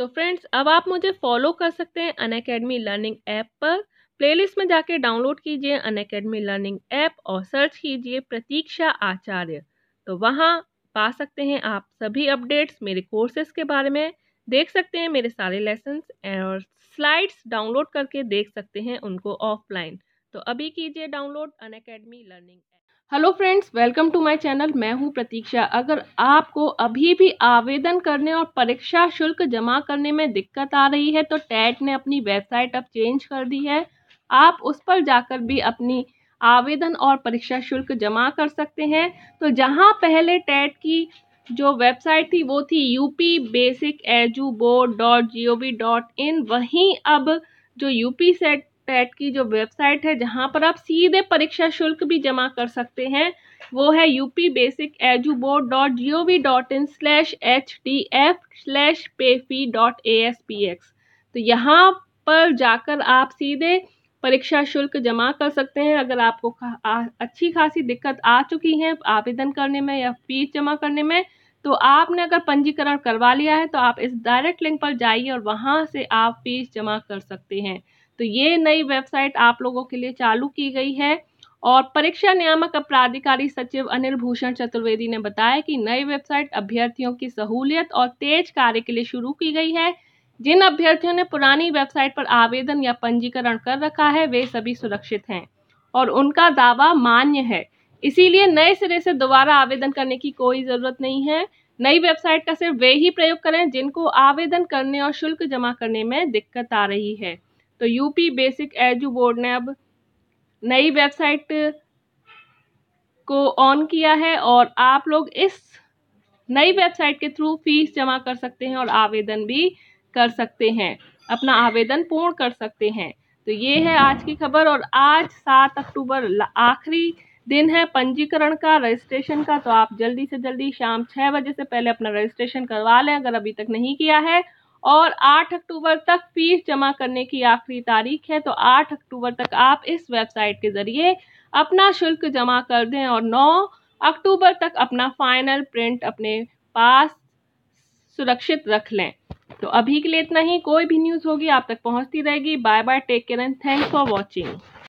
तो फ्रेंड्स अब आप मुझे फॉलो कर सकते हैं अन अकेडमी लर्निंग ऐप पर प्लेलिस्ट में जाके डाउनलोड कीजिए अन अकेडमी लर्निंग ऐप और सर्च कीजिए प्रतीक्षा आचार्य तो वहाँ पा सकते हैं आप सभी अपडेट्स मेरे कोर्सेज के बारे में देख सकते हैं मेरे सारे लेसन्स और स्लाइड्स डाउनलोड करके देख सकते हैं उनको ऑफलाइन तो अभी कीजिए download Unacademy learning app hello friends welcome to my channel मैं हूं प्रतीक्षा अगर आपको अभी भी आवेदन करने और परीक्षा शुल्क जमा करने में दिक्कत आ रही है तो टैट ने अपनी वेबसाइट अब चेंज कर दी है आप उस पर जाकर भी अपनी आवेदन और परीक्षा शुल्क जमा कर सकते हैं तो जहां पहले टैट की जो वेबसाइट थी वो थी UP basic edu board dot G O V dot in वहीं अब जो यूपी सेट टेट e की जो वेबसाइट है जहाँ पर आप सीधे परीक्षा शुल्क भी जमा कर सकते हैं वो है UP basic edu board dot G O V dot in slash H D F slash pay fee dot A S P X तो यहाँ पर जाकर आप सीधे परीक्षा शुल्क जमा कर सकते हैं अगर आपको खा, आ, अच्छी खासी दिक्कत आ चुकी है आवेदन करने में या फीस जमा करने में तो आपने अगर पंजीकरण करवा लिया है तो आप इस डायरेक्ट लिंक पर जाइए और वहाँ से आप फीस जमा कर सकते हैं तो ये नई वेबसाइट आप लोगों के लिए चालू की गई है और परीक्षा नियामक प्राधिकारी सचिव अनिल भूषण चतुर्वेदी ने बताया कि नई वेबसाइट अभ्यर्थियों की सहूलियत और तेज कार्य के लिए शुरू की गई है जिन अभ्यर्थियों ने पुरानी वेबसाइट पर आवेदन या पंजीकरण कर रखा है वे सभी सुरक्षित हैं और उनका दावा मान्य है इसीलिए नए सिरे से दोबारा आवेदन करने की कोई ज़रूरत नहीं है नई वेबसाइट का सिर्फ वे ही प्रयोग करें जिनको आवेदन करने और शुल्क जमा करने में दिक्कत आ रही है तो यूपी बेसिक एजू बोर्ड ने अब नई वेबसाइट को ऑन किया है और आप लोग इस नई वेबसाइट के थ्रू फीस जमा कर सकते हैं और आवेदन भी कर सकते हैं अपना आवेदन पूर्ण कर सकते हैं तो ये है आज की खबर और आज सात अक्टूबर आखिरी दिन है पंजीकरण का रजिस्ट्रेशन का तो आप जल्दी से जल्दी शाम छः बजे से पहले अपना रजिस्ट्रेशन करवा लें अगर अभी तक नहीं किया है और 8 अक्टूबर तक फीस जमा करने की आखिरी तारीख है तो 8 अक्टूबर तक आप इस वेबसाइट के ज़रिए अपना शुल्क जमा कर दें और 9 अक्टूबर तक अपना फाइनल प्रिंट अपने पास सुरक्षित रख लें तो अभी के लिए इतना ही कोई भी न्यूज़ होगी आप तक पहुंचती रहेगी bye bye take care and thanks for watching